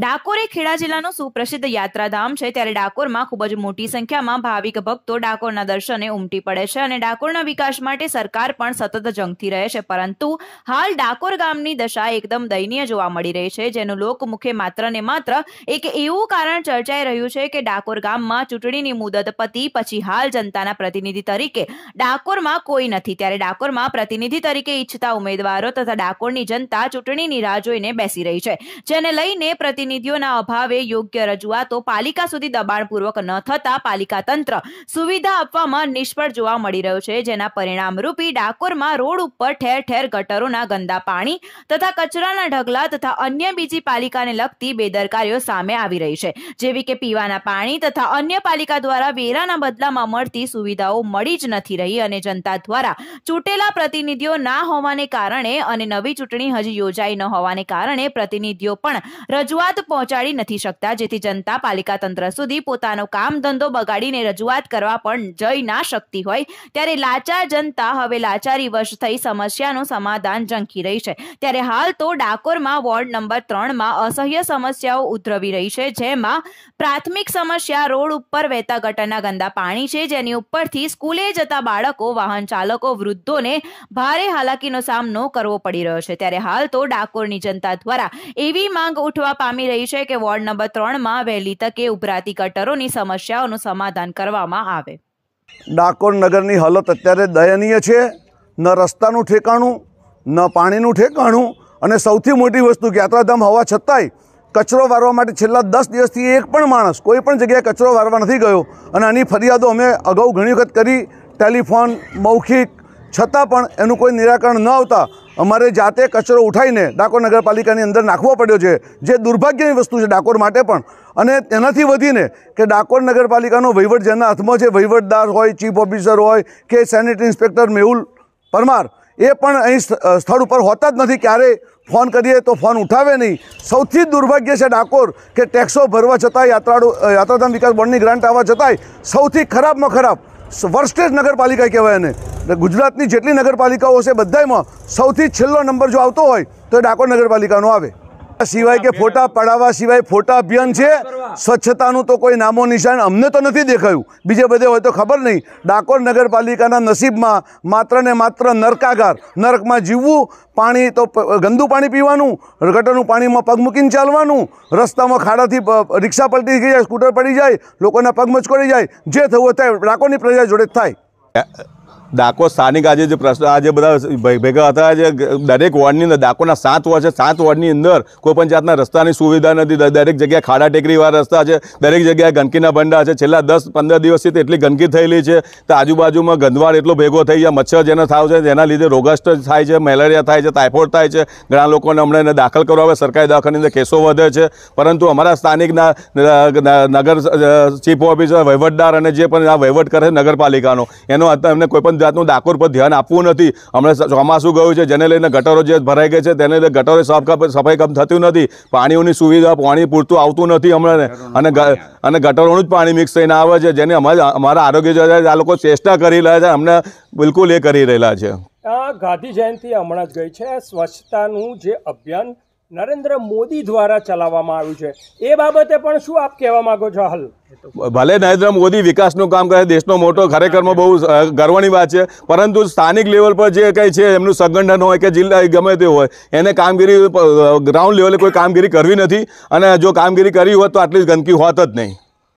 ડાકોર એ ખેડા જિલ્લાનું સુપ્રસિદ્ધ યાત્રાધામ છે ત્યારે ડાકોરમાં ખૂબ જ મોટી સંખ્યામાં ભાવિક ભક્તો ડાકોરના દર્શને ઉમટી પડે છે અને ડાકોરના વિકાસ માટે સરકાર પણ સતત જંગથી રહે છે પરંતુ હાલ ડાકોર ગામની દશા એકદમ દયનીય જોવા મળી રહી છે જેનું લોકમુખે માત્ર ને માત્ર એક એવું કારણ ચર્ચાઈ રહ્યું છે કે ડાકોર ગામમાં ચૂંટણીની મુદત પતી પછી હાલ જનતાના પ્રતિનિધિ તરીકે ડાકોરમાં કોઈ નથી ત્યારે ડાકોરમાં પ્રતિનિધિ તરીકે ઈચ્છતા ઉમેદવારો તથા ડાકોરની જનતા ચૂંટણીની રાહ જોઈને બેસી રહી છે જેને લઈને પ્રતિનિધિ પ્રતિનિધિઓના અભાવે યોગ્ય રજૂઆતો પાલિકા સુધી દબાણપૂર્વક ન થતાં પાલિકા તંત્ર સુવિધા આપવામાં નિષ્ફળ જોવા મળી રહ્યું છે જેના પરિણામરૂપી ડાકોરમાં રોડ ઉપર ઠેર ઠેર ગટરોના ગંદા પાણી તથા કચરાના ઢગલા તથા અન્ય બીજી પાલિકાને લગતી બેદરકારીઓ સામે આવી રહી છે જેવી કે પીવાના પાણી તથા અન્ય પાલિકા દ્વારા વેરાના બદલામાં મળતી સુવિધાઓ મળી જ નથી રહી અને જનતા દ્વારા ચૂંટેલા પ્રતિનિધિઓ ના હોવાને કારણે અને નવી ચૂંટણી હજી યોજાઈ ન હોવાને કારણે પ્રતિનિધિઓ પણ રજૂઆત પહોંચાડી નથી શકતા જેથી જનતા પાલિકા તંત્ર સુધી પોતાનો કામ ધંધો બગાડીને રજૂઆત કરવા પણ જઈ ના શકતી હોય ત્યારે લાચાર જનતા હવે લાચારી વશ થઈ સમસ્યાનું સમાધાન ઝંખી રહી છે ત્યારે હાલ તો ડાકોરમાં વોર્ડ નંબર ત્રણમાં અસહ્ય સમસ્યાઓ ઉદ્ભવી રહી છે જેમાં પ્રાથમિક સમસ્યા રોડ ઉપર વહેતા ગટરના ગંદા પાણી છે જેની ઉપરથી સ્કૂલે જતા બાળકો વાહન ચાલકો વૃદ્ધોને ભારે હાલાકીનો સામનો કરવો પડી રહ્યો છે ત્યારે હાલ તો ડાકોરની જનતા દ્વારા એવી માંગ ઉઠવા પામી જામી રહી છે કે વોર્ડ નંબર ત્રણમાં વહેલી તકે ઉભરાતી ગટરોની સમસ્યાઓનું સમાધાન કરવામાં આવે ડાકોર નગરની હાલત અત્યારે દયનીય છે ન રસ્તાનું ઠેકાણું ન પાણીનું ઠેકાણું અને સૌથી મોટી વસ્તુ યાત્રાધામ હોવા છતાંય કચરો વારવા માટે છેલ્લા દસ દિવસથી એક પણ માણસ કોઈ પણ જગ્યાએ કચરો વારવા નથી ગયો અને આની ફરિયાદો અમે અગાઉ ઘણી વખત કરી ટેલિફોન મૌખિક છતાં પણ એનું કોઈ નિરાકરણ ન આવતા અમારા જાતે કચરો ઉઠાઈને ડાકોર નગરપાલિકાની અંદર નાખવો પડ્યો છે જે દુર્ભાગ્યની વસ્તુ છે ડાકોર માટે પણ અને તેનાથી વધીને કે ડાકોર નગરપાલિકાનો વહીવટ જના હાથમાં છે વહીવટદાર હોય ચીફ ઓફિસર હોય કે સેનિટેટ ઇન્સ્પેક્ટર મેહુલ પરમાર એ પણ અહી સ્તર ઉપર હોતા જ નથી ક્યારે ફોન કરીએ તો ફોન ઉઠાવે નહીં સૌથી દુર્ભાગ્ય છે ડાકોર કે ટેક્સો ભરવા જતાયાત્રા વિકાસ બોર્ડની ગ્રાન્ટ આવા જતાય સૌથી ખરાબમાં ખરાબ વર્સ્ટેજ નગરપાલિકા કહેવાય એને એટલે ગુજરાતની જેટલી નગરપાલિકાઓ છે બધામાં સૌથી છેલ્લો નંબર જો આવતો હોય તો એ ડાકોર નગરપાલિકાનો આવે સિવાય કે ફોટા પાડવા સિવાય ફોટા અભિયાન છે સ્વચ્છતાનું તો કોઈ નામો નિશાન અમને તો નથી દેખાયું બીજે બધે હોય તો ખબર નહીં ડાકોર નગરપાલિકાના નસીબમાં માત્રને માત્ર નરકાગર નરકમાં જીવવું પાણી તો ગંદુ પાણી પીવાનું રગટનું પાણીમાં પગ મૂકીને ચાલવાનું રસ્તામાં ખાડાથી 릭શા પલટી જાય સ્કોટર પડી જાય લોકોના પગ મચકોડી જાય જે થ હોય ત્યાં ડાકોરની પ્રજા જોડે થાય ડાકો સ્થાનિક આજે જે પ્રશ્ન આજે બધા ભેગા હતા જે દરેક વોર્ડની અંદર ડાકોના સાત વોર્ડ છે સાત વોર્ડની અંદર કોઈપણ જાતના રસ્તાની સુવિધા નથી દરેક જગ્યાએ ખાડા ટેકરીવાળા રસ્તા છે દરેક જગ્યાએ ગંદકીના ભંડા છે છેલ્લા દસ પંદર દિવસથી એટલી ગંદકી થયેલી છે તો આજુબાજુમાં ગંદવાડ એટલો ભેગો થઈ ગયા મચ્છર જેનો થાવ છે જેના લીધે રોગસ્ટ થાય છે મેલેરિયા થાય છે ટાઇફોઇડ થાય છે ઘણા લોકોને હમણાં એને દાખલ કરવા આવે સરકારી દવાખાની અંદર કેસો વધે છે પરંતુ અમારા સ્થાનિકના નગર ચીફ ઓફિસર વહીવટદાર અને જે પણ આ વહીવટ કરે છે નગરપાલિકાનો એનો અત્યારે એમને કોઈપણ જાતનું ડાકોર પર ધ્યાન આપવું નથી હમણાં ચોમાસું ગયું છે જેને લઈને ગટરો જે ભરાઈ ગઈ છે તેને લઈને ગટરો સાફ સફાઈ કામ થતું નથી પાણીઓની સુવિધા પાણી પૂરતું આવતું નથી હમણાં અને અને ગટરોનું જ પાણી મિક્સ થઈને આવે છે જેને અમારા આરોગ્ય આ લોકો ચેષ્ટા કરી રહ્યા છે અમને બિલકુલ એ કરી રહેલા છે આ ગાંધી જયંતિ હમણાં જ ગઈ છે સ્વચ્છતાનું જે અભિયાન નરેન્દ્ર મોદી દ્વારા ચલાવવામાં આવ્યું છે એ બાબતે પણ શું આપ કહેવા માંગો છો હલ ભલે નરેન્દ્ર મોદી વિકાસનું કામ કરે દેશનો મોટો ખરેખરમાં બહુ ગર્વની વાત છે પરંતુ સ્થાનિક લેવલ પર જે કંઈ છે એમનું સંગઠન હોય કે જિલ્લા ગમે તે હોય એને કામગીરી ગ્રાઉન્ડ લેવલે કોઈ કામગીરી કરવી નથી અને જો કામગીરી કરી હોત તો આટલી ગંદકી હોત જ નહીં